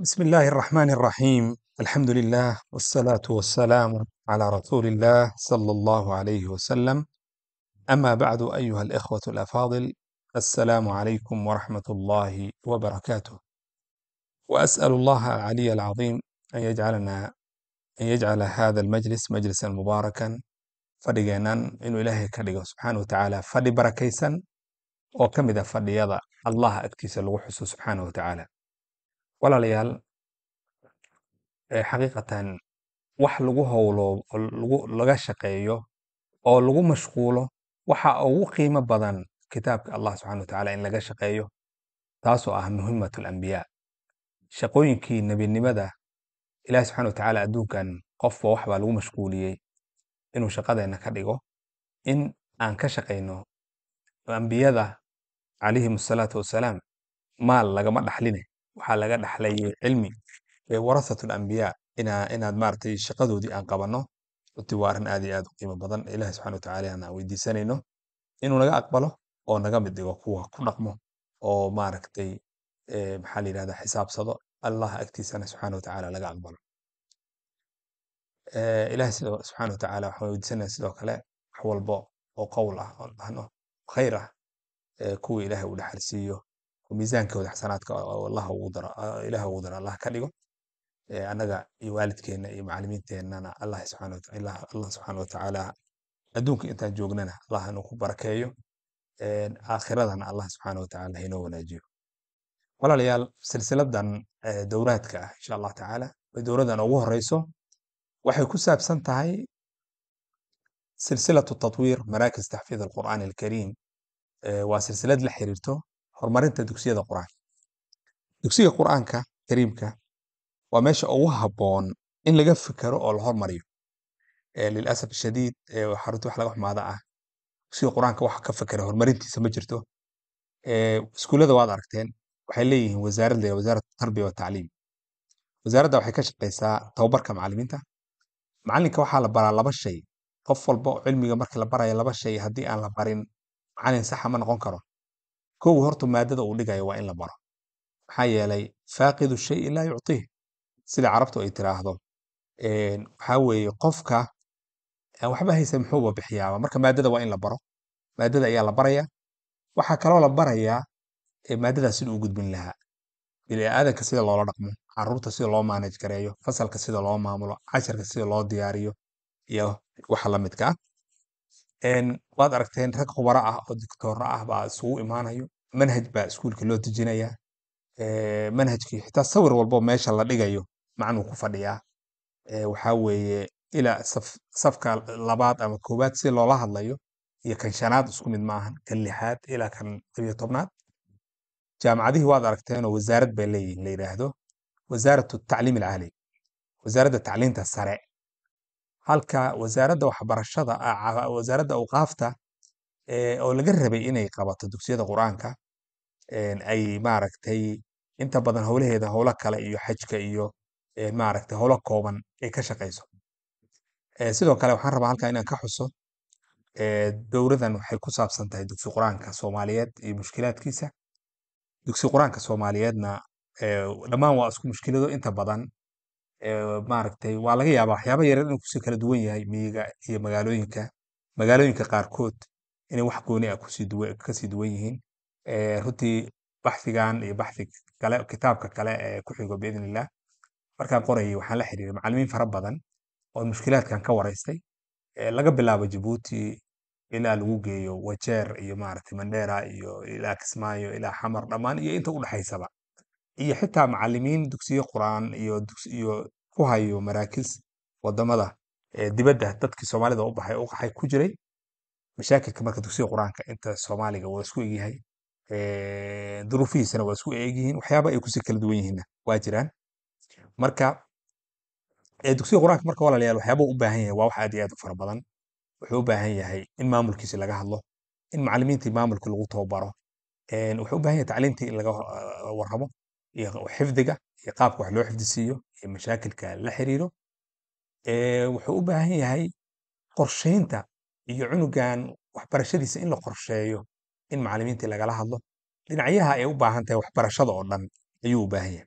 بسم الله الرحمن الرحيم الحمد لله والصلاة والسلام على رسول الله صلى الله عليه وسلم أما بعد أيها الإخوة الأفاضل السلام عليكم ورحمة الله وبركاته وأسأل الله العلي العظيم أن يجعلنا أن يجعل هذا المجلس مجلسا مباركا فرقنا إن إلهي كرق سبحانه وتعالى فرق بركيسا وكم إذا فرق الله ah الوحس سبحانه وتعالى walaalayaal xaqiiqatan wax lagu howlo laga shaqeeyo oo lagu mashquulo waxa ugu qiimo badan kitaabka allah subxana watacaala in laga shaqeeyo taasoo ah muhimat alambiya shaqooyinkii nebinimada ilahi subxana watacaala adduunkan qofba waxbaa lagu mashquuliyey inuu shaqadeenna ka dhigo in aan ka shaqayno ambiyada calayhim asalaatu wasalaam maal lagama dhaxline waxaa laga mmm. dhaxlay cilmi warathatul anbiya ina inaad maaragtay shaqadoodii aan qabanno runtii waa arrin aad iyo aad u qiimo badan ilahi subxana wa aan weydiisanayno inuu naga aqbalo oo naga mid dhigo kuwa ku dhaqmo oo maaragtay maxaa la yidhahda xisaabsado allah agtiisana subxana wa laga aqbalo ilahi subxana wa waxaan weydiisanaya sidoo kale wax walbo oo qowl ah oo dhahno khayr ah kuwa ilahi uu dhaxalsiiyo miisaankooda xasanaadka ilaah ugu daro ah, allah ka dhigo annaga iyo waalidkeenna iyo macalimiinteennana allah subxaana watacaala adduunka intaan joognana allah inuu ku barakeeyo aakhiradana allah subxaana watacaala hainoo wanaajiyo walaalayaal silsiladan dowraadka ah insha allah tacaala dowradan ugu horeyso waxay ku saabsan tahay silsilatu tatwiir maraakis taxfiid alqur'aan alkariim waa silsilad la xiriirto horumarinta dugsiyada qur-aanka dugsiga qur-aanka kariimka waa meesha ugu haboon in laga fikero oo la hormariyo lilasaf shadiid xarunta wax laga xumaada ah dugsiga qur-aanka waxa ka fikera horumarintiisa ma jirto iskuullada waad aragteen waxay leeyihiin wasaarad la wasaarat tarbiya wa tacliim wasaaradda waxay ka shaqeysaa tababarka macallimiinta macallinka waxaa la baraa laba shay qof walba cilmiga markii la barayo laba shay haddii aan la barin macallin saxa ah ma noqon karo kow horta maadada uu dhigayo waa in la baro maxaa yeelay faaqidu shay laa yucطiih sida carabtu ay tiraahdo waxaa weeye qofka waxba haysan muxuuba bixiyaaba marka maadada waa in la baro maadada ayaa la baraya waxaa kaloo la barayaa maadadaa sida uu gudbin lahaa aadanka sida loola dhaqmo caruurta sida loo maanaj gareeyo fasalka sida loo maamulo casharka sida loo diyaariyo iyo waxa la midkaa ah waad aragteen rag khubaro ah oo dictoorro ah baa isugu imaanayo manhaj baa iskuulka loo dejinaya manhajkii xitaa sawir walbo meesha la dhigayo macnuu ku fadhiyaa waxaa weeye ilaa safka labaad ama koowaad si loola hadlayo iyo kan shanaad isku mid maahan kan lixaad ilaa kan labiyo tobnaad jaamacadihii waad aragteenoo wasaarad bay leeyihin la yidhaahdo wasaaratu tacliim alcaali wasaaradda tacliinta sare halka wasaaradda waxbarashada wasaaradda awqaafta e, oo laga rabay inay qabato dugsiyada qur-aanka ay maaragtay inta badan howlaheeda howlo kale iyo xajka iyo e, maaragta howlo kooban ay ka shaqayso e, sidoo kale waxaan rabaa halkan inaan ka xuso dowladan waxay ku saabsan tahay dugsi qur-aanka soomaaliyeed iyo mushkilaadkiisa dugsi qur-aanka soomaaliyeedna dhammaan waa isku mushkilado inta badan maaragtay waa laga yaabaa waxyaaba yaryar inuu kusii kala duwan yahay miyiga iyo magaalooyinka magaalooyinka qaarkood inay wax gooni ah kusii duwan kasii duwan yihiin runtii baxfigan iyo baxfi kale kitaabka kale ee ku xigo biidn illah markaan qorayay waxaan la xiriiray macalimiin fara badan oo mushkilaadkan ka waraystay laga bilaabo jabuuti ilaa lagu geeyo wajeer iyo maaragtay mandera iyo ilaa kismaayo ilaa xamar dhammaan iyo inta u dhexaysaba iyo xitaa macalimiin dugsiyo quraan iyo ku hayo maraakiis wadamada dibadda dadkii soomaalida u baxay u ku jiray mashaakilka marka dugsiga quraanka inta soomaaliga waa isku egyahay duruufihiisana waa isku egyihiin waxyaaba ay kusii kala duwan yihiinna waa jiraan marka dugsiga quraanka marka walalayaal waxyaaba u baahan yahay waa wax aad iyo aad u fara badan wuxuu u baahan yahay in maamulkiisi laga hadlo in macalimiintii maamulka lagu tababaro wuxuu u baahan yahay tacliintii in laga warramo xifdiga iyo qaabka wax loo xifdisiiyo iyo mashaakilka la xiriiro wuxuu u baahan yahay qorsheynta iyo cunugan waxbarashadiisa in la qorsheeyo in macalimiintii lagala hadlo dhinacyaha ay u baahan tahay waxbarashada oo dhan ayuu u baahan yahay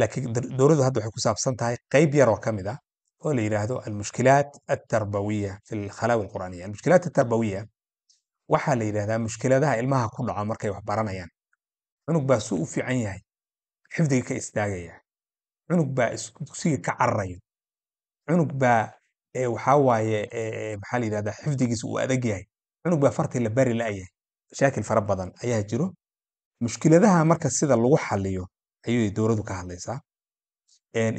laakiin dowladdu hadda waxay ku saabsan tahay qayb yar ka mid ah oo la yidhaahdo almushkilaat altarbawiya fi lkhalaawi alqur'aaniya almushkilaat altarbawiya waxaa la yidhahdaa mushkiladaha ilmaha ku dhaca markay wax baranayaan cunug baa su u fiican yahay xifdigii ka istaagaya cunug baa dugsigii ka cararayo cunug baa waxawaaye maxaa la yidhahdaa xifdigiisa uu adag yahay cunug baa fartii la bari la'yahay mashaakil fara badan ayaa jiro mushkiladaha marka sida lagu xaliyo ayuu dowladdu ka hadlaysaa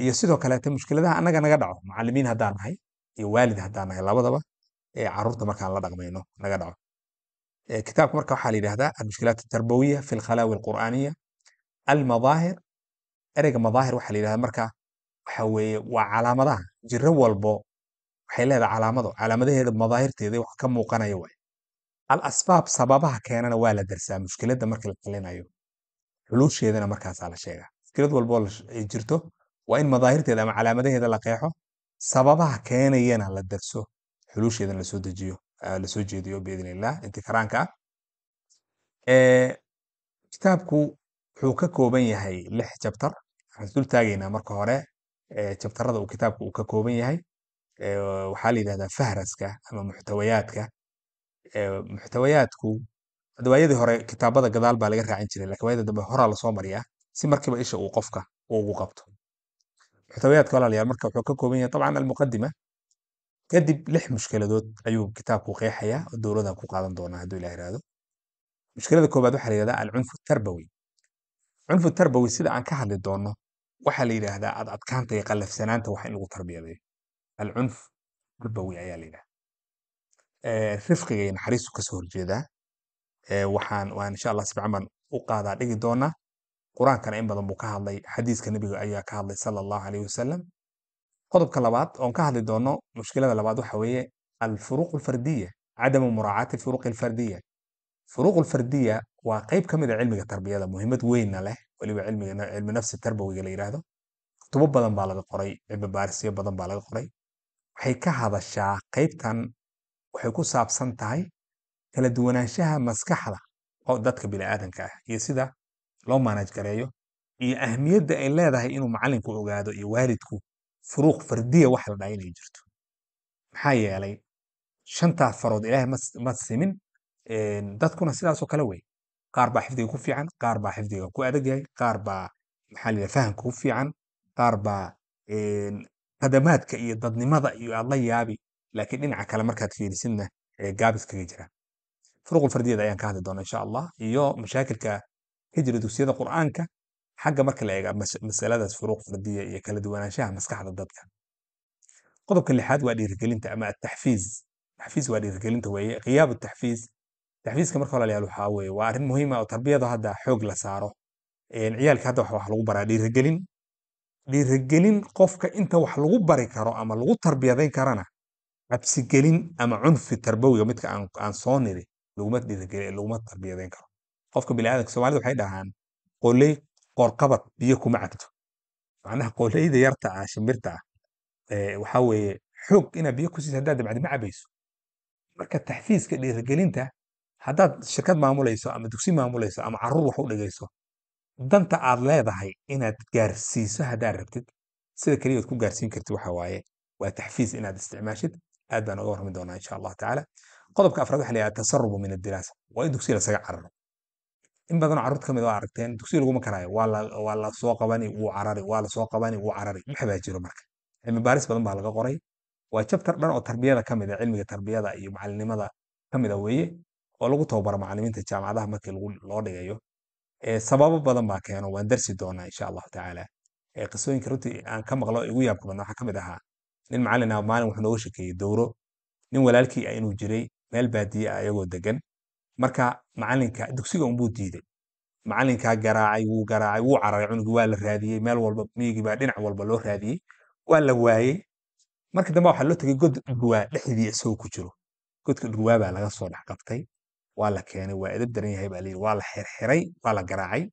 iyo sidoo kaleete mushkiladaha annaga naga dhaco macalimiin haddaan nahay iyo waalid haddaan nahay labadaba caruurta markaan la dhaqmayno naga dhaco kitaabka marka waxaa la yidhahdaa almushkilaat atarbawiya fi lkhalaawi alqur'aaniya almadaahir ereyga madaahir waxaa la yidhahdaa marka waxa weeye waa calaamadaha jiro walbo waxay leedahay calaamado calaamadaheeda madaahirteeda wax ka muuqanaya waay alasbaab sababaha keenana waa la darsaa mushkilada marka la xilinayo xuluusheedana markaasaa la sheegaa mushkilad walboo jirto waa in madaahirteeda ama calaamadaheeda la qeexo sababaha keenayana la darso xuluusheedana lasoo dejiyo lasoo jeediyo biidnilah intikaraanka kitaabku wuxuu ka kooban yahay lix jabtar waxaan isdul taagaynaa marka hore jabtarada uu kitaabku uu ka kooban yahay waxaa la yidhahdaa fahraska ama muxtawayaadka muxtawayaadku dawaayadii hore kitaabada gadaal baa laga raacin jiray lakin waayada dambe horaa lasoo mariyaa si markiiba isha uu qofka ugu qabto muxtawayaadka walaalayaal marka wuxuu ka kooban yahay طabcan almuqadima kadib lix mushkiladood ayuu kitaabku qeexayaa oo dowladan ku qaadan doonaa hadduu ilah irahdo mushkilada koobaad waxaa la alcunfu tarbawi cunfu tarbawi sida aan ka hadli doono waxaa la yidhaahdaa ad adkaanta iyo qalafsanaanta wax in lagu tarbiyadeeyo alcunf tarbawi ayaa la yidhahda rifqiga naxariistu kasoo horjeedaa waxaan waan insha allah sibcaman u qaadaa dhigi doonaa qur-aankana in badan buu ka hadlay xadiiska nebiga ayaa ka hadlay sala allahu alayh wasalam qodobka labaad oon ka hadli doono mushkilada labaad waxa weeye alfuruq alfardiya cadamu muraacaati furuq alfardiya furuq alfardiya waa qayb ka mid a cilmiga tarbiyada muhiimad weynna leh weliba cilmi nafsi tarbawiga la yidhaahdo kutubo badan baa laga qoray cilmi baarisyo badan baa laga qoray waxay ka hadashaa qaybtan waxay ku saabsan tahay kala duwanaanshaha maskaxda oo dadka biniaadanka ah iyo sida loo maanaj iyo ahmiyadda ay leedahay inuu macalinka ogaado iyo waalidku furuuq fardiya wax la dhaha inay jirto maxaa yeelay shantaa farood ilaahay ma simin dadkuna sidaasoo kale wey qaar baa xifdiga ku fiican qaar baa xifdiga ku adagyahay qaar baa maxaa la fahamka ku fiican qaar baa qadamaadka iyo dadnimada iyo aad la yaabi laakiin dhinaca kale markaad fiirisidna gaabis kaga jira furuuqul fardiyada ayaan ka hadli doona insha allah iyo mashaakilka ka jira dugsiyada qur'aanka xagga marka la eega masaladaas furuuq fardiya iyo kala duwanaanshaha maskaxda dadka qodobka lixaad waa dhiirigelinta ama ataxfiiz taxfiiz waa dhiirigelinta weeye qiyaab taxfiiz taxfiiska marka hore waxaa weeye waa arrin muhiima oo tarbiyada hadda xoog la saaro ciyaalka hadda wax lagu baraa dhiirigelin dhiirigelin qofka inta wax lagu bari karo ama lagu tarbiyadayn karana cabsigelin ama cunfi tarbowiga midka aan soo niri laguma dhiirigelin laguma tarbiyadayn karo qofka biniaadamka soomaalida waxay dhahaan qoley qoorqabad biyo kuma cabto macnaha qooleyda yarta ah shimbirta ah waxa weeye xoog inaad biyo ku haddaad dabcdi ma cabayso marka taxfiiska dhiirigelinta haddaad shirkad maamulayso ama dugsi maamulayso ama carruur wax u dhigayso danta aad leedahay inaad gaarsiiso haddaad rabtid sida keliyaad ku gaarsiin kartid waxa waaye waa taxfiis inaad isticmaashid aad baan oga warrami doonaa insha allah tacaala qodobka afraad waxa la yidhaha tasarubu min adiraasa waa in dugsiga lasaga cararo in badanoo carruurta ka mid waa ah aragteen dugsiga laguma karaayo waa lasoo qabani wuu carari waa lasoo qabani wuu carari ma xabaajiro marka cilmi baaris badan baa laga qoray waa jabtar dhan oo tarbiyada ka ah, cilmiga tarbiyada iyo macalinimada ka ah weeye oo lagu tababaro macalimiinta jaamacadaha markii loo dhigayo sababo badan baa keeno waan darsi doonaa insha allahu tacaala qisooyinka runtii aan ka maqlo igu yaabka badna waxaa ka ahaa nin macalin maalin wuxuu nooga shekeeyey dowro nin walaalkii ah inuu jiray meel baadiye ah ayagoo degan marka macalinka dugsiga unbuu diiday macalinkaa garaacay wuu garaacay wuu cararay cunugii waa la raadiyey meel walba miyigiibaa dhinac walba loo raadiyey waa la waayey marka dambe waxaa loo tegey god dhurwaa dhexdii isagoo ku jiro godka dhurwaa baa laga soo dhex waa la keenay waa edab daran yahay baa layidhi waa la xirxiray waa la garaacay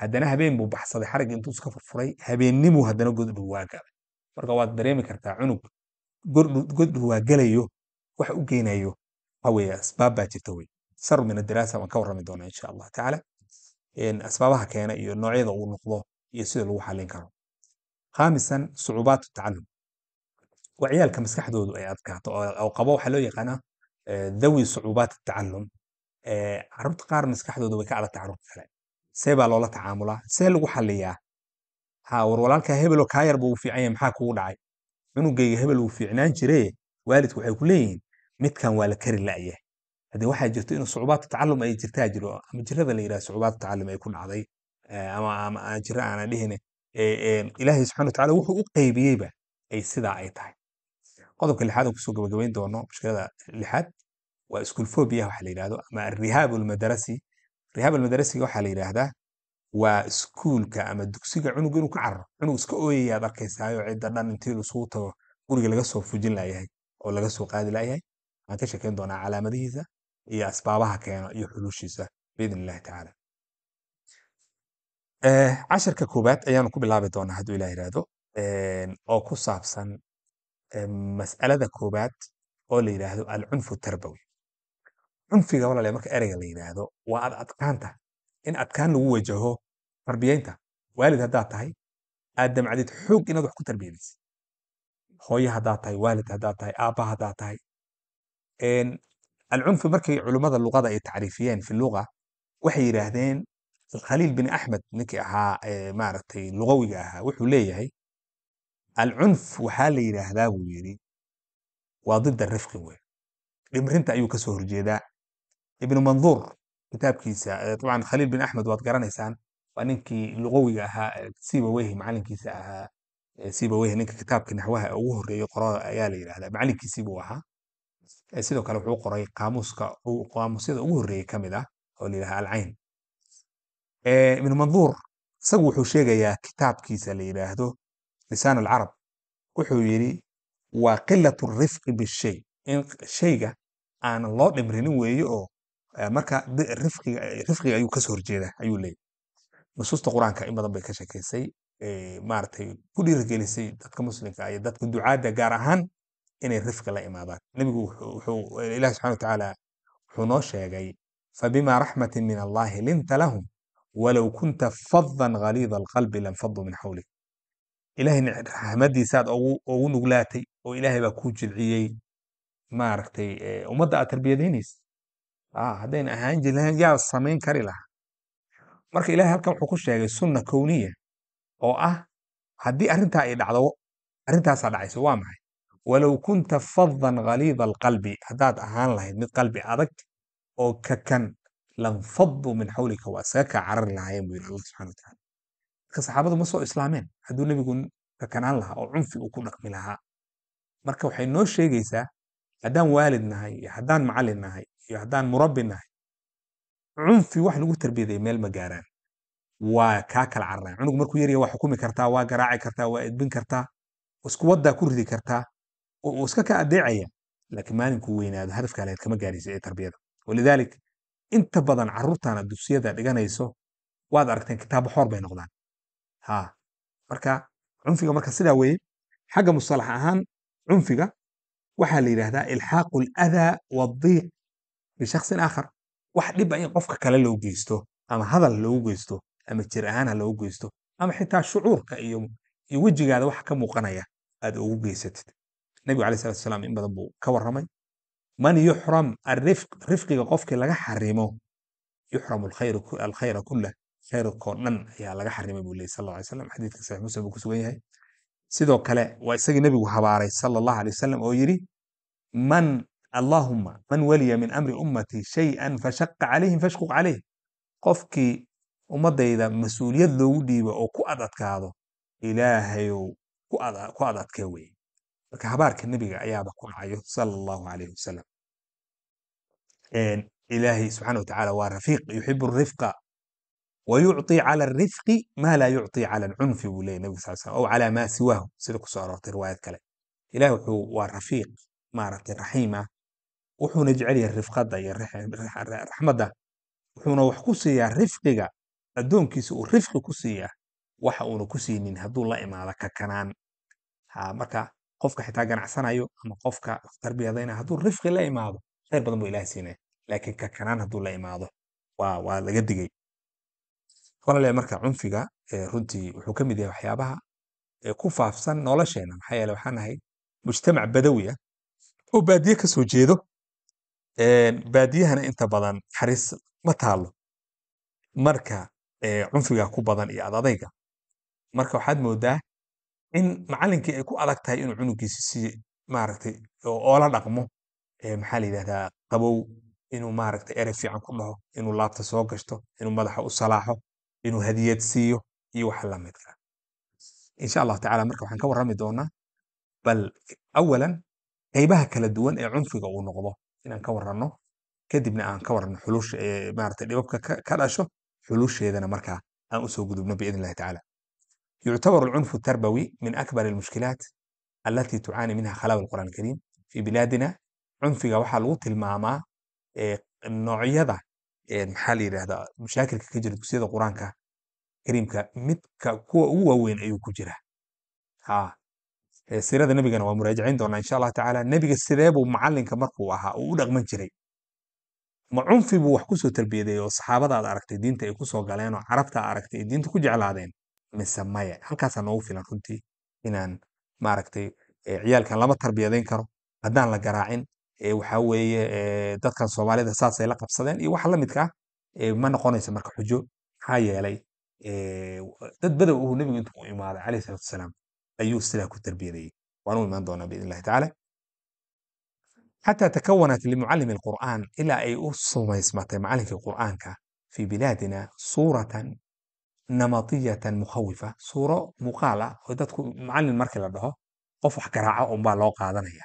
haddana habeen buu baxsaday xarig intuu iska furfuray habeenimuu haddana god dhurwaa galay marka waad dareemi kartaa cunug god dhurwaa galayo wax u geynayo waxa weeye asbaab baa jirta wey sar min adiraasa baan ka warrami doonaa insha allah tacaala asbaabaha keena iyo noocyada uu noqdo iyo sida lagu xallin karo khamisan sucuubaatu tacallum waa ciyaalka maskaxdoodu ay adkaato oo qabo waxaa loo yaqaana dhawi sucuubaati tacallum carruurta qaar maskaxdooda way ka adagtaa carruurta kale see baa loola tacaamulaa see lagu xaliyaa ha war walaalkaa hebelo kaa yarba uu fiican yahay maxaa kugu dhacay cunugayga hebel uu fiicnaan jire waalidku waxay ku leeyihiin midkan waa la kari la'ya hade waxaa jirto in sucubaatka tacalum ay jirtaa jiro ama jirada la yidhaha sucubaadka tacalum ay ku dhacday ama aan jiro aanan dhihine ilaahay subxana watacala wuxuu u qaybiyeyba ay sidaa ay tahay qodobka lixaad aan kusoo gabagabayn doono mushkilada lixaad waa schoolphobia waxa la yidhahdo ama arrihaab almadarasi rihaab almadarasiga waxaa la yidhaahdaa waa iskuulka ama dugsiga cunug inuu ka cararo cunug iska ooyaya ad arkaysaayo cidda dhan intii lisugu tago guriga laga soo fujin layahay oo laga soo qaadi layahay waxaan ka sheekeyn doonaa calaamadihiisa iyo asbaabaha keeno iyo xulushiisa biidn illahi tacaala cashirka koowaad ayaanu ku bilaabi doonaa hadduu ilah yihahdo oo ku saabsan mas'alada koowaad oo la yidhaahdo alcunfu tarbawi cunfiga walale marka ereyga la yidhaahdo waa ad adkaanta in adkaan lagu wajaho tarbiyeynta waalid haddaad tahay aad damcdid xoog inaad wax ku tarbiyadaysid hooye haddaad tahay waalid haddaad tahay aabba haddaad tahay alcunfu markay culummada luqada ay tacriifiyeen fi luga waxay yidhaahdeen khaliil bin axmed ninkii ahaa maaragtay lugawiga ahaa wuxuu leeyahay alcunf waxaa la yidhaahdaa buu yidhi waa dida rifqi wey dhibrinta ayuu kasoo horjeedaa ibnu manduur kitaabkiisa طبعا khaliil bin axmed waad garanaysaan waa ninkii lugawiga ahaa sibawehi macalinkiisa ahaa sibawehi ninka kitaabka naxwaha ugu horeeyey qoro ayaa la yidhahdaa macalinkiisii buu ahaa sidoo kale wuxuu qoray qaamuuska qaamuusyada ugu horreeyey ka mid ah oo layidhaha alcayn ibnu manduur isagu wuxuu sheegayaa kitaabkiisa la yidhaahdo lisaan alcarab wuxuu yidhi waa qilat rifqi bishay in shayga aan loo dhimrinin weeye oo marka rifqiga rifqiga ayuu kasoo horjeeda ayuu leeyahy nusuusta qur-aanka in badan bay ka shekeysay maaragtay ku dhiirigelisay dadka muslimka ah iyo dadka ducaadda gaar ahaan inay rifka la imaadaan nebigu ilahi subxana watacaala wuxuu noo sheegay fabima raxmati min allahi linta lahum walow kunta fadan haliida alqalbi lanfadu min xawlik ilahay raxmadiisaad ogu nuglaatay oo ilaahay baa kuu jilciyey maaragtay eh, ummadda aad tarbiyadaynaysa ah, haddayna ahaan jirin yaa samayn kari lahaa marka ilahay halkan wuxuu ku sheegay sunna kowniya oo ah haddii arrintaa ay dhacdo arrintaasaa dhacayso waa maxay walow kunta fadan khaliida alqalbi haddaad ahaan lahayd mid qalbi adag oo kakan lanfaduu min xawlika waa isaga kaa carari lahaayeen buu yiri allah subxana wataala marka saxaabadu ma soo islaameen hadduu nebigu kakanaan lahaa oo cunfi uu ku dhaqmi lahaa marka waxay noo sheegaysaa haddaan waalid nahay iyo haddaan macallin nahay iyo haddaan murabbi nahay cunfi wax lagu tarbiyadaya meel ma gaaraan waa kaa kala cararaya cunug markuu yarya waa xukumi kartaa waa garaaci kartaa waa edbin kartaa iskuwaddaa ku ridi kartaa iska ka adeecaya laakiin maalinku weynaado hadafkaaleed kama gaaraysa ee tarbiyada walidalik inta badan caruurtana dugsiyada dhiganayso waad aragteen kitaabo xoor bay noqdaan ha marka cunfiga marka sidaa weeye xagga musalax ahaan cunfiga waxaa la yidhahdaa ilxaaqu aladaa wadiiq bishaksin aakhar wax dhiba ah in qofka kale loo geysto ama hadal loogu geysto ama jir ahaan ha loogu geysto ama xitaa shucuurka iyo wejigaada waxa ka muuqanaya aad ugu geysatid nebigu alay salatu salaam in badan buu ka waramay man yuxram arifq rifqiga qofkii laga xarimo yuxram alkhayra kulah khayrkoo dhan ayaa laga xarimay buu leyy sal alay slam xadiidka saxiix muslim buu ku sugan yahay sidoo kale waa isagii nebigu habaaray sala allahu alay wasalam oo yidhi man allahuma man weliya min amri ummatii shayan fashaqa calayhim fashquq caleyh qofkii ummadayda mas-uuliyad loogu dhiibo oo ku ad adkaado ilaahayow ku ad adkee wey marka habaarka nebiga ayaaba ku dhacayo sal allahu aleyh wasalam ilaahay subxana watacaala waa rafiiq yuxibu rifqa wayucطi cala arifqi maa laa yucطi cala alcunfi buu leeyay nebigu sal slam aw calaa maa siwaahu sida kusoo aroortay riwaayad kale ilahi wuxuu waa rafiiq maaragtay raxiim ah wuxuuna jecel yahay iyo raxmadda wuxuuna wax ku siiyaa rifqiga addoonkiisa uu rifqi ku siiyaa waxa uuna ku siinin hadduu la imaado kakanaan marka qofka xitaa ganacsanayo ama qofka tarbiyadanaya hadduu rifqi la imaado khayr badan bu ilaha siinaya laakiin kakanaan hadduu la imaado waa laga digay walaaliya marka cunfiga runtii wuxuu ka mid yahay waxyaabaha ku faafsan nolosheena maxaa yeele waxaan nahay mujtamac badawiya oo baadiye ka jeedo baadiyahana inta badan xariis ma taalo marka cunfiga ku badan iyo adadayga marka waxaad moodaa in macalinkii ay ku adag tahay inuu cunugiisi si maaragta oola dhaqmo maxaa la yidhahdaa qabow inuu maaragta erey fiican ku dhaho inuu laabta soo gashto inuu madaxa u salaaxo inuu hadiyad siiyo iyo waxa la midka ah. insha allahu tacala marka waxaan ka warrami doonaa bal awalan qaybaha kala duwan ee cunfiga uu noqdo inaan ka warranno kadibna aan ka warranno xulusha maaragta dhibabka ka dhasho xulusheedana markaa aan usoo gudubno biidn illahi tacala يعتبر العنف التربوي من أكبر المشكلات التي تعاني منها خلاوة القرآن الكريم في بلادنا cunfiga waxaa lagu tilmaamaa noocyada maxaa la yidhahdaa mashaakilka ka jira dugsiyada quraanka kariimka midka kuwa ugu waaweyn ayuu ku jira siirada nebigana waa muraajacayn doonaa insha allah tacaala nebiga sideebuu macalinka markuu ahaa uu u dhaqman jiray ma cunfi buu wax kusoo tarbiyadeey oo saxaabadaad aragtay diinta ay kusoo galeen oo carabta aragtay ay mise maya halkaasa noogu filan runtii inaan maaragtay ciyaalkan lama tarbiyadeyn karo haddaan la garaacin waxa weeye dadkan soomaalida saasay la qabsadeen iyo waxa lamidka ah ma noqonayso marka xujo maxaa yeelay dad badow uu nebigu intuu u imaaday alayh salatu wasalaam ayuu sidaa ku tarbiyadayey waan u imaan doonaa biidn illahi tacaala xataa takawanat limucallimi alqur'aan ilaa ay u sumaysmatay macallinkii qur'aanka fii bilaadina suuratan namatiyatan mukhawifa suuro muuqaal ah oo dadku macalin markii la dhaho qof wax garaaca unbaa loo qaadanaya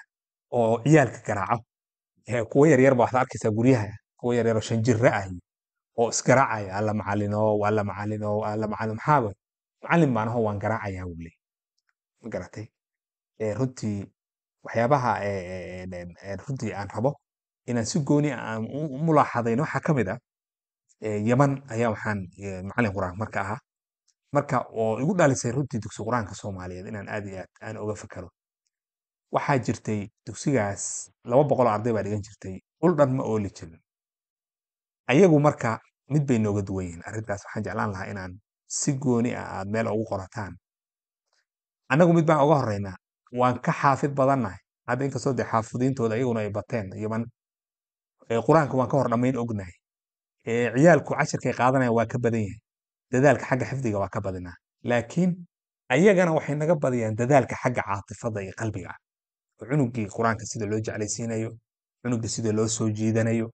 oo ciyaalka garaaco kuwo yaryar baa waxaad arkaysaa guryaha kuwo yaryaroo shanjira ah oo isgaraacaya alla macalino alla macalino alla macalin maxaaba macalin baan aho waan garaacayaa wule magaratay runtii waxyaabaha runtii aan rabo inaan si gooni aan u mulaaxadayno waxaa ka mid ah yaman ayaa waxaan macalin quraan marka ahaa marka oo igu dhalisay runtii dugsi quraanka soomaaliyeed inaan aad iyo aad aan oga fakaro waxaa jirtay dugsigaas laba boqoloo arday baa dhigan jirtay dhul dhan ma ooli jirin ayagu marka mid bay nooga duwan yihiin arrintaas waxaan jeclaan lahaa inaan si gooni ah aad meel ugu qorataan annagu mid baan oga horreynaa waan ka xaafid badannahay hadda inkastoo dee xaafidiintooda ayaguna ay bateen yaman qur-aanka waan ka hor dhammayn ognahay ciyaalku cashirkay qaadanaya waa ka badan yahay dadaalka xagga xifdiga waa ka badinaa laakiin ayagana waxay naga badiyaan dadaalka xagga caatifada iyo qalbiga cunugii qur-aanka sida loo jeclaysiinayo cunuga sida loo soo jiidanayo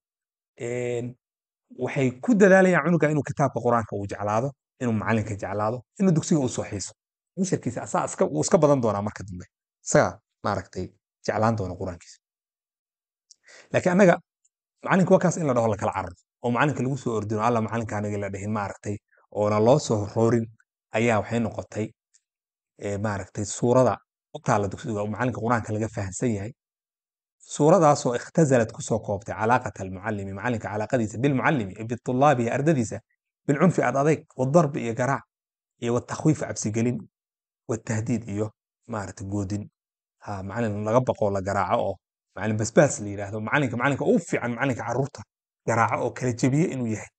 waxay ku dadaalayaan cunuga inuu kitaabka qur-aanka uu jeclaado inuu macalinka jeclaado inuu dugsiga u xiiso cashirkiisa asaa wuu iska badan doonaa marka dambe isaga maaragtay jeclaan doona qur-aankiisa laakiin annaga macalinka wakaas in la dhaho lakala cararo oo macalinka lagu soo ordino alla macalinka aniga la dhihin maaragtay oona loo soo horoorin ayaa waxay noqotay maaragtay suurada ogtaa dugsiga oo macalinka qur-aanka laga fahansan yahay suuradaasoo ikhtasalad kusoo koobtay calaaqata almucalimi macalinka calaaqadiisa bilmucalimi bitulaabihi ardadiisa bilcunfi ad adayg wadarbi iyo garaac iyo watakhwiif cabsigelin watahdiid iyo maaragta goodin ha macalin laga baqoo la garaaco oo macalin basbaas la yidhaahdo macalinka macalinka ugu fiican macalinka carruurta garaaco oo kala jebiye inuu yahay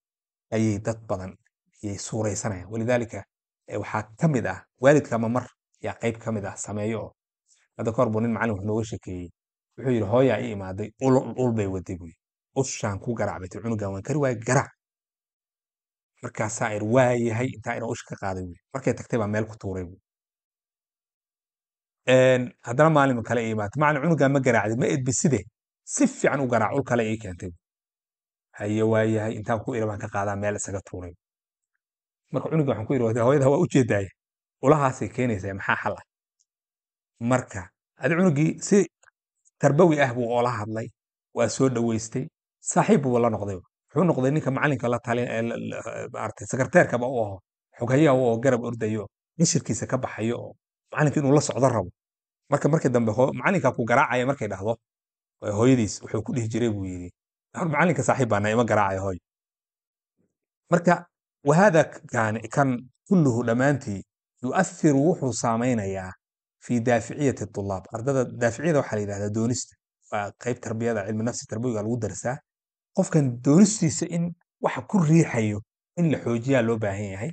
ayay dad badan ayay suuraysanayaan walidaalika waxaa ka mid ah waalidka mar yaa qayb ka mid ah sameeyo oo hadda ka hor buu nin macalin wax nooga shekeeyey wuxuu yidhi hooyaa i imaaday ul bay waday buy ushaan ku garacbatay cunugan waan kari waaye garaac markaasaa ir waa intaa ina usha ka qaaday buy markay tagtay baa meel ku tuuray buy haddana maalin kale imaatay macalin cunugan ma garaacday ma edbiside si fiican u garaac ul kale ii keentay haye intaan ku ira baan ka qaadaa meel isaga tuuray marka cunuga waxaan ku iri hooyada waa ujeedaaya ulahaasay keenaysaa maxaa xal marka adi cunugii si tarbawi ah buu oola hadlay waa soo dhaweystay saaxiib buu la noqday wuxuu noqday ninka macalinka la talin maaragtay sekreteerkaba u aho xoghayaha u aho garab ordayo cishirkiisa ka baxayo oo macalinka inuu la socdo rabo marka markii dambe macalinka ku garaacaya markay dhahdo hooyadiis wuxuu ku dhihi jiray buu yidhi macalinka saaxiib baana ima garaacay hooyo marka wahada kaani kan kulluhu dhammaantii yuahiru wuxuu saamaynayaa fi daaficiyati tulaab ardada daaficiyada waxaa la yidhahdaa doonista waa qayb tarbiyada cilmi nafsi tarbiyiga lagu darsaa qofkan doonistiisa in waxa ku riixayo in la xoojiyaa loo baahan yahay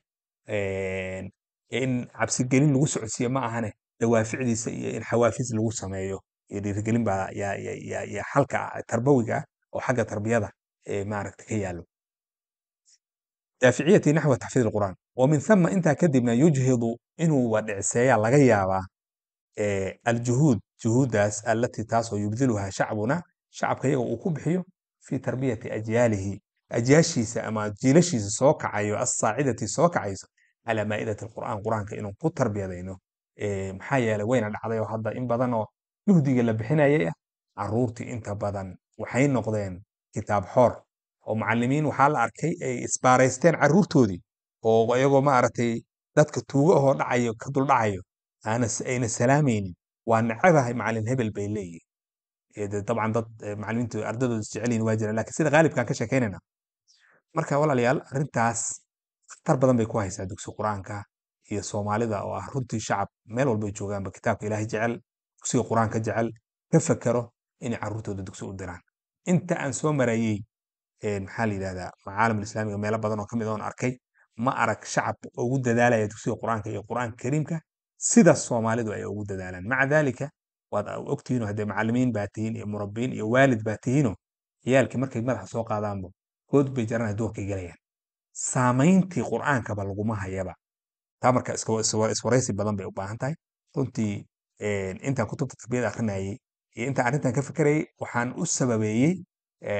in cabsigelin lagu socodsiiye ma ahane dawaaficdiisa iyo in xawaafis lagu sameeyo iyo dhiirigelin baa xalka tarbawiga oo xagga tarbiyada maaragta ka yaalo daaficiyati naxwa taxfiid alqur'aan wa min hama intaa kadibna yujhidu inuu wadhicseeyaa laga yaabaa aljuhuud juhuuddaas allatii taasoo yubdiluhaa shacbuna shacabka iyaga uu ku bixiyo fi tarbiyati ajyaalihi ajyaashiisa ama jiilashiisa soo kacayo assaacidati soo kacayso calaa maa'idati alqur'aan qur'aanka inuu ku tarbiyadayno maxaa yeeley wayna dhacday oo hadda in badanoo yuhdiga la bixinayay ah caruurtii inta badan waxay noqdeen kitaab xoor oo macalimiin waxaa la arkay ay isbaaraysteen caruurtoodii oo iyagoo maaragtay dadka tuugo ahoo dhacayo ka duldhacayo ayna salaamaynin waa nacabahay macalin hebel bay leeyihin dabcan dad macalimiintu ardadooda isjecelin waa jiraan lakin sida qaalibkan ka sheekeynayna marka walaalayaal arrintaas khatar badan bay ku haysaa dugsi qur-aanka iyo soomaalida oo ah runtii shacab meel walbay joogaanba kitaabka ilaahay jecel dugsiga qur-aanka jecel ka fakero inay caruurtooda dugsi u diraan inta aan soo marayey maxaa la yidhahdaa macaalim islaamiga meelo badan oo kamid oon arkay ma arag shacabka ugu dadaalaya dugsiga qur-aanka iyo qur-aanka kariimka sida soomaalidu ay ugu dadaalaan maca daalika waad ogtihiino haddee macalimiin baa tihiin iyo murabbiin iyo waalid baa tihiino ciyaalkii markay madaxa soo qaadaanba good bay jaranaya duurkay gelayaan saamayntii qur-aankaba laguma hayaba taa marka iswaraysi badan bay u baahan tahay runtii intaan kutubta tarbiyada akrinayay iyo intaan arrintan ka fekerayay waxaan u sababeeyey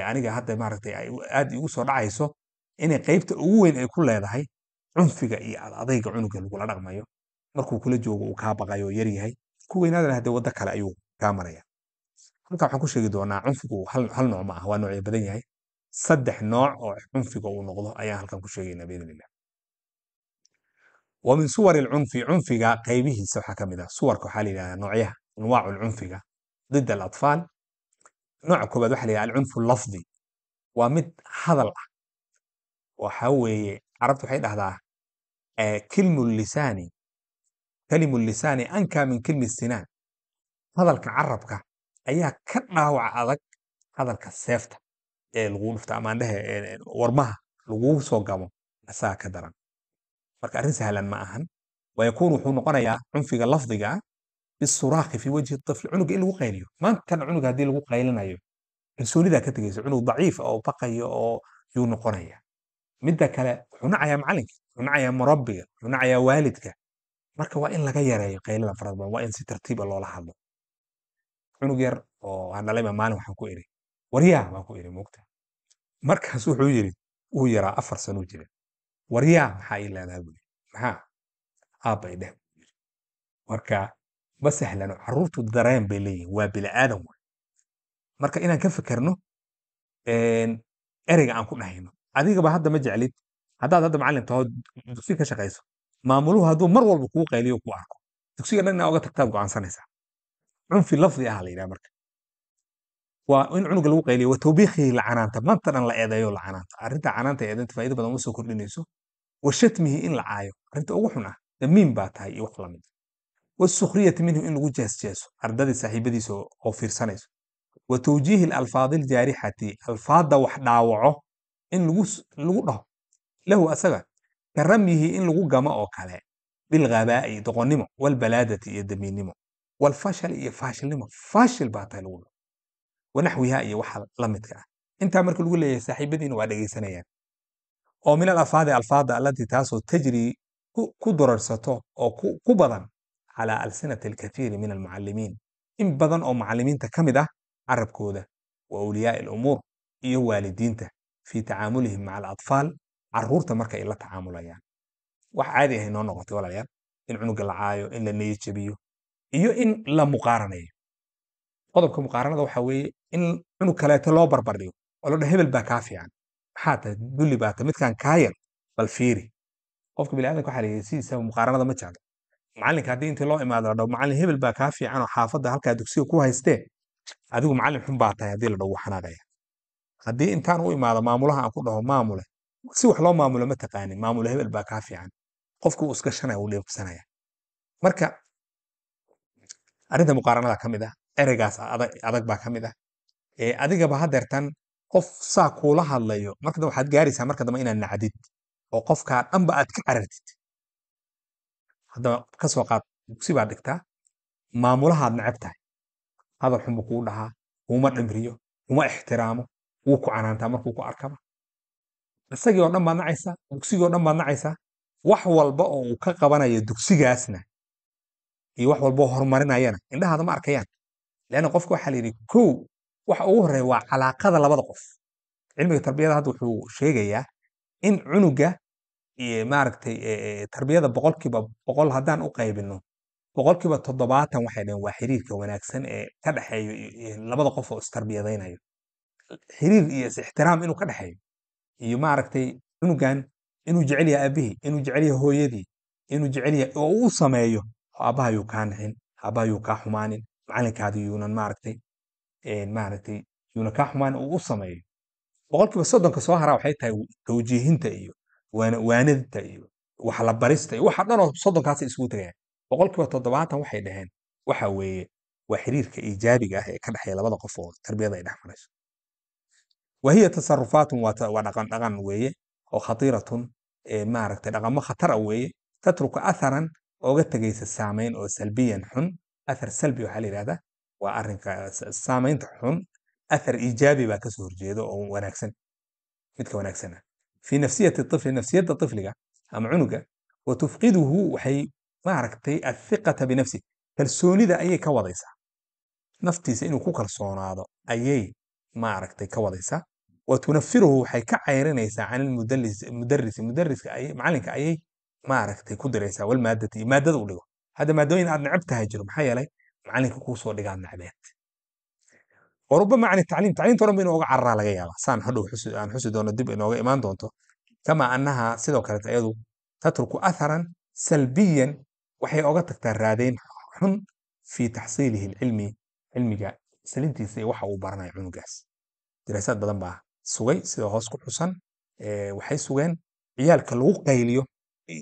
aniga hadda maaragtay ay aad igu soo dhacayso inay qaybta ugu weyn ay ku leedahay cunfiga iyo adayga cunuga lagula dhaqmayo markuu kula joogo uu kaa baqayo yaryahay ku weynaadana hadee waddo kale ayuu kaa maraya halkan waxaan ku sheegi doonaa cunfigu hal nooc ma ah waa noocya badan yahay saddex nooc oo cunfiga uu noqdo ayaan halkan ku sheegaynaa biidnillah wa min suwar lcunfi cunfiga qaybihiisa waxaa ka mid ah suwarka waxaa la yidhahdaa noocyaha anwaacul cunfiga ضد الاطفال nooca koobaad waxa la yidhaha alcunfu lafdi waa mid hadal ah waxa weeye carabtu waxay dhahdaa kilmu lisaani kelimu lisaani anka min kilmi sinaan hadalka carabka ayaa ka dhaawaca adag hadalka seefta ee laguu dhufta amaandhehe warmaha laguu soo gabo asaga ka daran marka arrin sahlan ma ahan wa yakuun wuxuu noqonayaa cunfiga lafdigaa bsuraakhi fi wejhi طifl cunuga in lagu qayliyo maanta kan cunuga haddii lagu qaylinayo kalsoonidaa ka tegaysa cunug daciifa oo baqaya oo yuu noqonaya midda kale wuxuu nacayaa macalinka wuxuu nacayaa murabbiga wuxuu nacayaa waalidka marka waa in laga yareeyo qaylada farada badan waa in si tartiiba loola hadlo cunug yar oo hadhalayba maalin waxaan ku iri waryaa baan ku iri mugta markaas wuxuu yiri uu yaraa afar sanuu jira waryaa maxaa ii leedaha buri maxaa aabba idheh buu yiri marka ma sahlano caruurtu dareen bay leeyihin waa biniaadam way marka inaan ka fekerno ereyga aan ku dhahayno adigaba hadda ma jeclid haddaad hadda macalin taho dugsi ka shaqayso maamuluhu hadduu mar walba kuu qayliyo ku arko dugsiga dhan oga tagtaad go'aansanaysaa cunfi lafdi ah la yidhaha marka waa in cunuga lagu qayliyo wa tawbiikhihi lacanaanta maanta la eedeeyo lacanaanta arrinta canaanta eedeynta faa'iida badan uma soo kordhinayso wa shatmihi in la caayo arrinta ugu xun ah damiin baa tahay iyo wax lamid wsukriyati minhu in lagu jeesjeeso ardadii saaxiibadiisa oo fiirsanayso wa tawjiihi alfaadi ljaarixati alfaadda wax dhaawaco in lagu dhaho lahu asaga ka in lagu gamo oo kale bilghabaa'i doqonnimo walbalaadati iyo damiinnimo walfashali iyo faashilnimo faashil baa tahay lagu dhaho wanaxwiha iyo waxa la midka ah intaa marka lagu leeyahay saaxiibadiina waa dhegaysanayaan oo min alafaadi alfaada allatii taasoo tajrii ku durarsato oo ku badan calaa alsinati alkathiiri min almucallimiin in badan oo macallimiinta ka mid ah carabkooda wa awliyaai alumuur iyo waalidiinta fii tacaamulihim maca aladfaal caruurta marka ay la tacaamulayaan wax caadi ahay noo noqotay walaalayaal in cunuga la caayo in la neeyo jabiyo iyo in la muqaaranayo qodobka muqaaranada waxa weeye in cunug kaleeto loo barbardhigo oo lodha hebel baa kaa fiican maxaa tahay dulli baa ta midkaan kaa macallinka haddii intii loo imaado ladhao macallin hebel baa kaa fiicanoo xaafadda halkaa dugsiga ku haystee adigu macallin xun baa tahay haddii ladhao wuu xanaaqaya haddii intaan u imaado maamulaha aan ku dhaho maamule si wax loo maamulo ma taqaanin maamule hebel baa kaa fiican qofku uu iska uu dheefsanaya marka arrinta muqaaranada ka mid ah ereygaas adag baa ka mid ah adigaba hadeertan qof saa kuula hadlayo marka dambe waxaad gaaraysaa marka dambe inaad nacdid oo qofkaa dhanba aad ka carartid haddaba kasoo qaad dugsi baa dhigtaa maamulahaad necab tahay hadal xunbu kuu dhahaa uma dhimriyo uma ixtiraamo wuu ku canaantaa markuu ku arkaba isagii oo dhan baad nacaysaa dugsigii o dhan baad nacaysaa wax walba oo uu ka qabanayo dugsigaasna iyo wax walbaoo horumarinayana indhahaada ma arkayaan leanna qofka waxaa la yidhi kow waxa ugu horreeya waa calaaqada labada qof cilmiga tarbiyada hadda wuxuu sheegayaa in cunuga maaragtay tarbiyada boqolkiiba boqol haddaan u qaybino boqolkiiba toddobaatan waxay dhaheen waa xiriirka wanaagsan ee ka dhexeeyo labada qof oo istarbiyadaynayo xiriir iyo is-ixtiraam inuu ka dhexeeyo iyo maaragtay cunugan inuu jecel aabihii inuu jecel hooyadii inuu jecel oo uu sameeyo aabahayuu kaa nixin aabahayuu kaa xumaanin macalinkaadi yuunan maaragtay maaragtay yuuna kaa xumaanin uu u sameeyo boqolkiiba soddonka soo haraa waxay tahay tawjiihinta iyo waanadta iyo waxlabarista iyo waxa dhanoo soddonkaasa isugu tagayaan boqolkiiba toddobaatan waxay dhaheen waxa weeye waa xiriirka iijaabiga ah ee ka dhexeeya labada qofood tarbiyada ay dhex marayso wahiya tasarufaatun waa dhaqan dhaqan weeye oo khatiiratun maaragta dhaqamo khatara ah weeye tatruka atharan ooga tegaysa saamayn oo salbiyan xun athar salbi waxaa la yidhahdaa waa arrinka saamaynta xun athar iijaabi baa kasoo horjeeda oo wanaagsan midka wanaagsana ah fii nafsiyati طifli nafsiyadda طifliga ama cunuga wa tufqiduhu waxay maaragtay athiqata binafsi kalsoonida ayay ka wadaysaa naftiisa inuu ku kalsoonaado ayay maaragtay ka wadaysaa wa tunafiruhu waxay ka cayrinaysaa can mudarisi mudariska macalinka ayay maaragtay ku diraysaa walmaadati maadada u dhigo hadda maadooyin aad necab tahay jiro maxaa yeelay macalinka warubama can tacliim tacliimta oran ba inuu oga cararaa laga yaaba saan hadhow aan xusi doono dib inooga imaan doonto kamaa annahaa sidoo kaleeta iyadu tatruku atharan salbiyan waxay oga tagtaa raadayn xun fii taxsiilihi lcilmi cilmiga salintiisa iyo waxa uu baranayo cunugaas diraasaad badan baa sugay sidoo hoos ku xusan waxay sugeen ciyaalka lagu qayliyo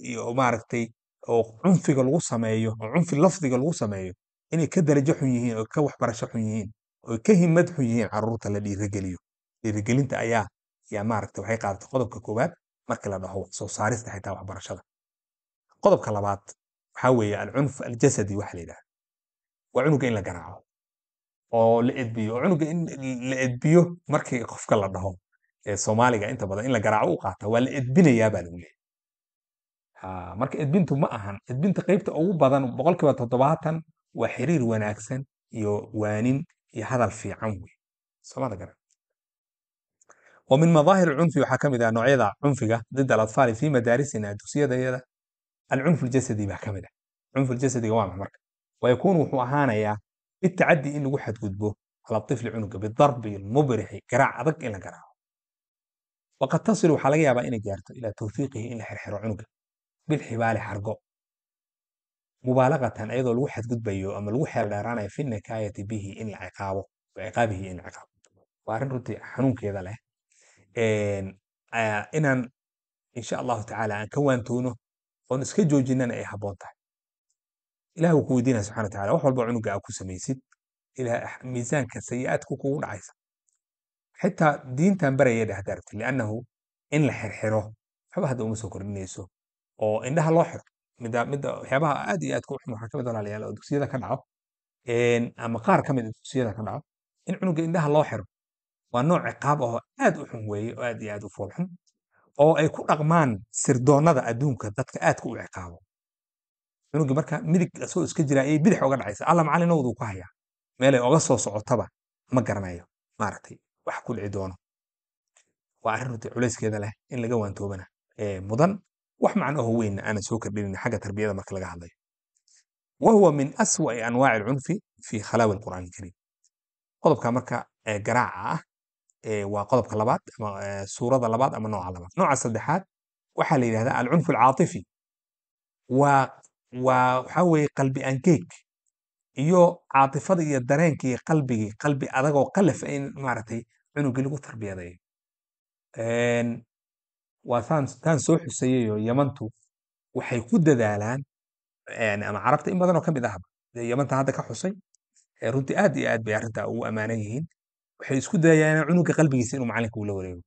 iyo maaragtay oo cunfiga lagu sameeyo oo cunfi lafdiga lagu sameeyo inay ka darajo xun yihiin oo ka waxbarasho xun yihiin oy ka himad xun yihiin caruurta la dhiirageliyo dhiirigelinta ayaa yaa maaragta waxay qaadatay qodobka koowaad markii la dhaho soo saarista xitaa waxbarashada qodobka labaad waxaa weeye alcunf aljasadi waxa la yidhaha waa cunuga in la garaaco oo la edbiyo oo cunuga in la edbiyo markii qofka la dhaho ee soomaaliga inta badan in la garaaco u qaata waa la edbinayaa baa lagu leeyahy marka edbintu ma ahan edbinta qaybta ugu badan boqolkiiba toddobaatan waa xiriir wanaagsan iyo waanin iyo hadal fiican wey somada garan wa min madaahir cunfi waxaa ka mid ah noocyada cunfiga did alatfaali fi madaarisina dugsiyadayada alcunfu ljasadi baa ka mid ah cunfu ljasadiga waa marka wayakuunu wuxuu ahaanayaa bitacadi in lagu xadgudbo cala tifli cunuga bidarbi mubrixi garaac adag in la garaaco waqad tasil waxaa laga yaabaa inay gaarto ilaa tawfiiqihi in la xirxiro cunuga bilxibaali xargo mubaalaqatan ayadoo lagu xadgudbayo ama lagu xeeldheeraanayo fi nikaayati bihi in la ciqaabo ciqaabihi in ciqaabo waa arrin runtii xanuunkeeda leh inaan insha allahu tacaala aan ka waantoono oon iska joojinana ay habboon tahay ilahi wuu ku weydiinaya subxana wa tacala wax walba cunuga aa ku samaysid miisaanka sayi'aadku kugu dhacaysa xitaa diintan baraya dheh haddaa liannahu in la xirxiro waxba hadda uma soo kordhinayso oo indhaha loo xiro Ah in cunuga indhaha loo xiro waa nooc ciqaab ahoo aad u xun weeye oo aad iyo aad u foolxun oo ay ku dhaqmaan sirdoonnada adduunka dadka aadka u ciqaabo cunugi marka midig asoo iska jiraa ayay bidix oga dhacaysa alla macalinowduu ku hayaa meelay oga soo socotaba ma garanayo maaragtay wax ku dhici doono waa arrin runtii culayskeeda leh in laga waantoobana mudan wax macnaho weynna aanan soo kordhinin xagga tarbiyada marka laga hadlayo wa huwa min aswa'i anwaaci alcunfi fi khalaawi alqur'aani alkariim qodobka marka garaaca ah waa qodobka labaad ama suurada labaad ama nooca labaad nooca saddexaad waxaa la yidhahdaa alcunfu alcaatifi waa waa waxaa weeye qalbi angeeg iyo caatifada iyo dareenka qalbigii qalbi adagoo qalaf ah in maaragtay cunugii lagu tarbiyadayo waa taan soo xuseeyeyo yamantu waxay ku dadaalaan ama carabta in badan oo kamid ahba dee yamantan hadda ka xusay runtii aad iyo aad bay arrintaa ugu ammaanan yihiin waxay isku dayayaan cunugga qalbigiisa inuu macallinka ula wareego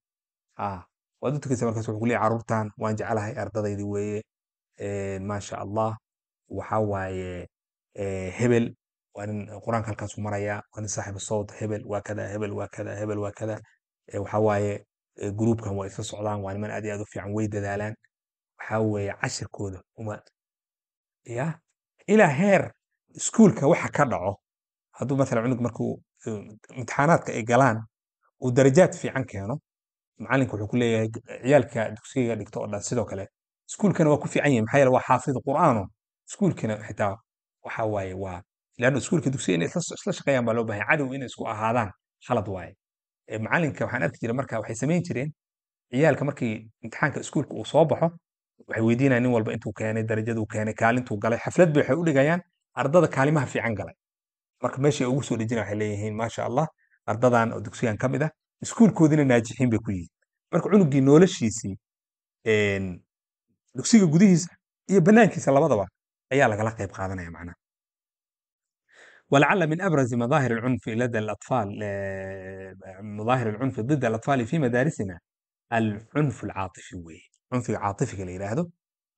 waad u markaas wuxuu kuleeyahy carruurtan waan jeclahay ardadaydi weeye maasha allah waxa waaye hebel waa nin qur-aanka halkaasu maraya waa nin saaxibu sawd hebel waa kada hebel waa kada hebel waa kada waxa waaye gruubkan waa isla socdaan waa niman aad iyo aad u fiican way dadaalaan waxa weeye cashirkooda uma ya ilaa heer iskuulka waxa ka dhaco hadduu matalan cunug markuu imtixaanaadka ay galaan uu darajaad fiican keeno macalinku wuxuu ku leeyahay ciyaalka dugsiga dhigto oo dhan sidoo kale iskuulkana waa ku fiican yahay maxaa yeele waa xaafid qur'aano iskuulkana xitaa waxa waaye waa leanno iskuulka dugsiga inay isla shaqeeyaan baa loo bahan cadow inay isku ahaadaan khalad waaye macalinka waxaan arki jiray marka waxay samayn jireen ciyaalka markii imtixaanka iskuulka uu soo baxo waxay weydiinayaan nin walba intuu keenay darajaduu keenay kaalintuu galay xaflad bay waxay u dhigayaan ardada kaalimaha fiican galay marka meeshay ugu soo dhejina waxay leeyihiin maasha allah ardadan oo dugsigan ka mid ah iskuulkoodiina naajixiin bay ku yihiin marka cunugii noloshiisii dugsiga gudihiisa iyo banaankiisa labadaba ayaa lagala qayb qaadanaya macnaha ولعل من ابرز مظاهر العنف لدى الاطفال مظاهر العنف ضد الاطفال في مدارسنا العنف العاطفي وي عنف عاطفي la yidhaahdo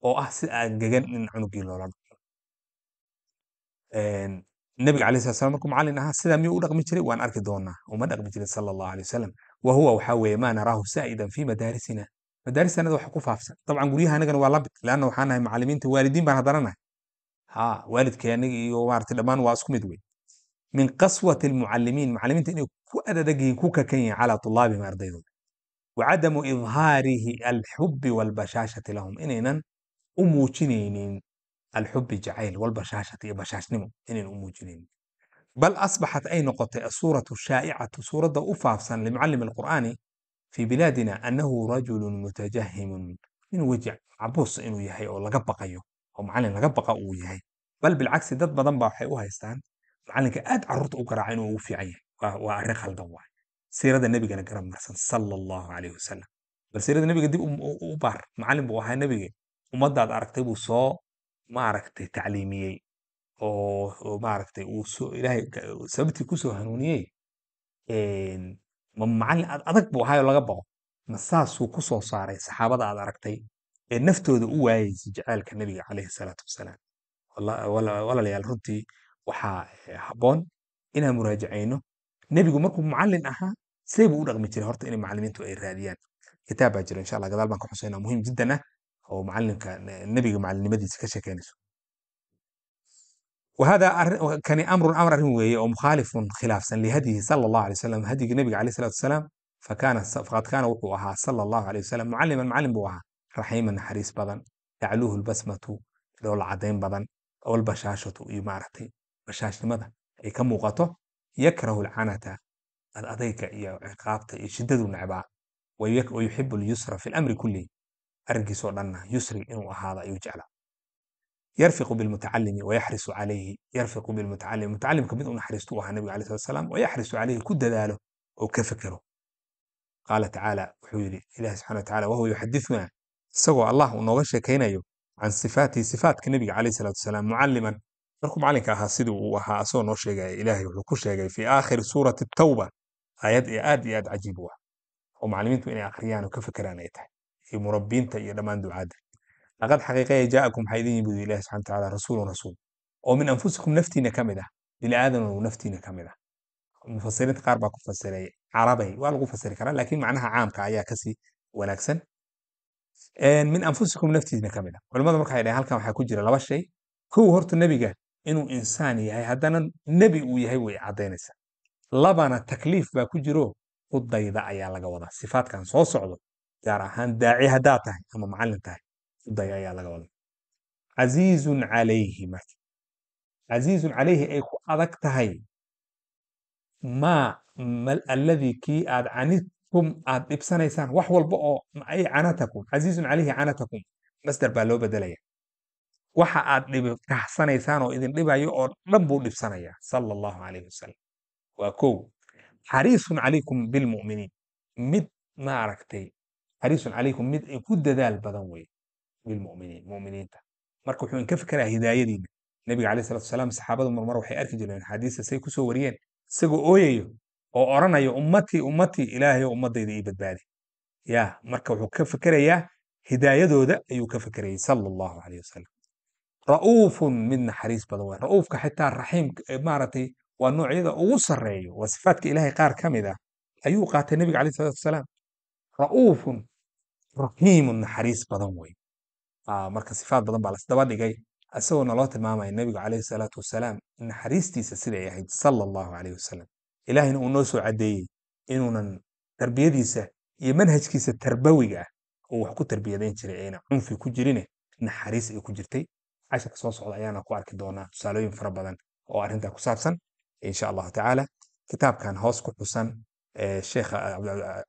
oo ah si agagan in cunugii loola dhaqo nabiga alayh sala slam markuu macallin ahaa sidaa miyuu u dhaqmi jiray waan arki doonaa uma dhaqmi jirin sala allahu alayh wasalam wa huwa waxaa weeye maa naraahu saa'idan fi madaarisina madaarisanada waxa ku faafsan dabcan guryaha anagana waa la bid leanna waxaa nahay macallimiinta waalidiin baan hadaranahay ha waalidkeenig iyo maarata dhammaan waa isku mid wey min qaswati almucalimiin macalimiinta inay ku adadeg ku kakan yihin calaa tulaabihim ardaydooda wa idhaarihi alxubbi waalbashaashati lahum inaynan u muujinaynin alxubbi jacayl walbashaashati iyo bashaashnimo inaynan u muujinaynin bal asbaxat ay noqotay asuuratu shaa'icatu suuradda u faafsan limucallim alqur'aani fii bilaadina annahu rajulun mutajahimun in weji cabus inuu yahay oo laga baqayo oo macalin laga baqa uu yahay bal bilcagsi dad badan ba waxay u haystaan macalinka aad caruurta u garaaca inuu ugu fiican yahay waa arrin khaldan waay siirada nebigana garab marsan sala allahu calayhi wasalam bal siirada nebiga dib u baar macalin buu ahaa nebiga ummaddaad aragtay buu soo maaragtay tacliimiyey oo maaragtay uu soo sababtii kusoo hanuuniyey ma macalin aad adag buu ahaayo laga baqo ma saasuu ku saaray saxaabada aad aragtay ee naftooda u waayaysa jacaalka nebiga caleyhi salaatu wasalaam walaalayaal runtii waxaa haboon inaan muraajacayno nebigu markuu mucalin ahaa see buu u dhaqmi jiray horta inay macalimiintu ay raadiyaan kitaab baa jira insha allah gadaal baan ka xusayna muhiim jiddan oo macalinka nebiga macalinimadiisa ka sheekeynayso وهذا كان امر امر وي ومخالف خلاف لهديه صلى الله عليه وسلم هدي النبي عليه الصلاه والسلام فكان فقد كان وقوعها صلى الله عليه وسلم معلما معلم بوها raxiima naxariis badan tacluuhu lbasmatu dhoola cadayn badan albashaashatu iyo maaragtay bashaashnimada ay ka muuqato yakrahu lcanata adadayga iyo ciqaabta iyo shiddadu necbaa wayuxibu lyusra fi lamri kulli arrinkiisoo dhanna yusri inuu ahaado ayuu jeclaa yarfiqu bilmutacalimi wayaxrisu calayhi yarfiqu bilmutacalimi mutacallimka mid u naxariistu ahaa nabiga alai slat salaam wayaxrisu calayhi ku dadaalo oo ka fekero qaala tacaala wuxuu yidhi ilahi subxana wa tacala wahuwa yuxadithuna isagoo allah uu nooga sheekaynayo can sifaatihi sifaatka nebiga caleyh salaatu wasalaam mucalliman markuu macallinka ahaa sidii uu ahaa asagoo noo sheegaya ilaahay wuxuu ku sheegay fii aakhiri suurati tawba aayad ee aad iyo aad cajiib u ah oo maclimiintu inay akhriyaan oo ka fekeraan ay tahay iyo murabbiinta iyo dhammaan ducaadda laqad xaqiiqaya jaa'akum waxaa idin yimid ilahi subxana watacaala rasuulun rasuul oo min anfusikum naftiina ka mid ah bini aadamna naftiina ka mid ah mufasiriinta qaar baa ku fasiray carabay waa lagu fasiri karaa laakiin macnaha caamka ayaa kasii wanaagsan min anfusikum naftiina ka mid a ah. culimadu marka dhn halkan waxaa ku jira laba shay kow horta nebiga inuu insaan yahay haddana nebi uu yahay way caddaynaysaa labana takliif baa ku jiro udayda ayaa laga wadaa sifaatkan soo socdo gaar ahaan daaci haddaad tahay ama macallin tahay uday ayaa laga wadaa casiizun calayhi marka casiizun calayhi ay ku adag tahay maa alladii kii aad canid kum aad dhibsanaysaan wax walba oo ay canatakum casiizun calayhi canatakum masder baa loo bedelaya waxa aad dhibkaxsanaysaan oo idin dhibayo oo dhan buu dhibsanaya sala allahu calayhi wasalam waa kow xariisun calaykum bilmu'miniin mid maaragtay xariisun calaykum mid ku dadaal badan weye bilmu'miniin mu'miniinta marka wuxuu inka fikerayaa hidaayadiina nebiga alayh salatu wasalaam saxaabada marmar waxay arki jireen xaadiisa say kusoo wariyeen isagoo ooyayo oo oranaya ummatii ummatii ilaahay ummadayda ii badbaadi ya marka wuxuu ka fekerayaa hidaayadooda ayuu ka fekerayay sal allahu aleyh wasalam ra'uufun mid naxariis badan waay ra'uufka xitaa raxiimka eh, maaragtay waa noocyada ugu sarreeyo waa sifaatka ilaahay qaar ka mid ah ayuu qaatay nebiga aleyh salatu wasalaam ra'uufun raxiimun naxariis badan wey ah, marka sifaad badan baa las dhigay isagoo naloo tilmaamaya nebigu aleyh salaatu wasalaam naxariistiisa siday ahayd sala allahu aleyh wasalam ilahayna uu noo soo caddeeyey inuunan tarbiyadiisa iyo manhajkiisa tarbawiga ah oo wax ku tarbiyadayn jiray ayna cunfi ku jirine naxariis ay ku jirtay casharka soo socda ayaana ku arki doonaa tusaalooyin fara badan oo arrintaa ku saabsan insha allahu tacaala kitaabkan hoos ku xusan sheekha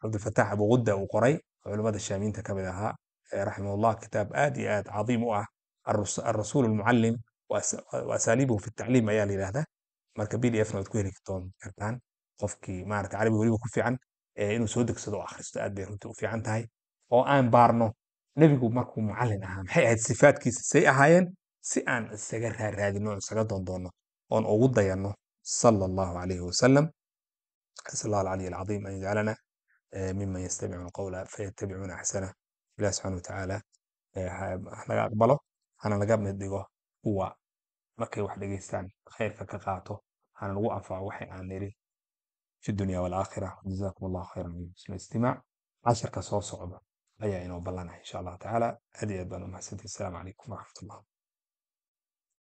cabdilfataax abuqudda uu qoray culimmada shaamiyiinta ka ahaa raximahullah kitaab aad iyo aad cadiim u ah alrasuul almucallim waasaliibuhu fi tacliim ayaa la yidhahdaa marka b d f na waad ku heli kartaan qofkii maarata carabi weliba ku fiican eh, inuu soo degsado oo akhristo aad bay runtii u fiican tahay oo aan baarno nebigu markuu mucallin ahaa maxay ahayd sifaadkiisa say ahaayeen si aan isaga raaraadino isaga doondoonno oon ugu dayanno sala allahu alayhi wasalam asal alcaliy alcadiim an yajcalana eh, miman yastamicu alqawla fayatabicuuna axsana ilah subxana watacaala eh, hanaga aqbalo hana laga mid dhigo kuwa markay wax dhegaystaan khayrka ka qaato hana lagu anfaco waxay aan nirin fi dunya walaakhira jazakum allahu khayran xusna istimaac casharka soo socda ayaa inoo ballanaya insha allah tacaala aad iyo aad baan u mahadsantihi asalaamu calaykum waraxmat ullah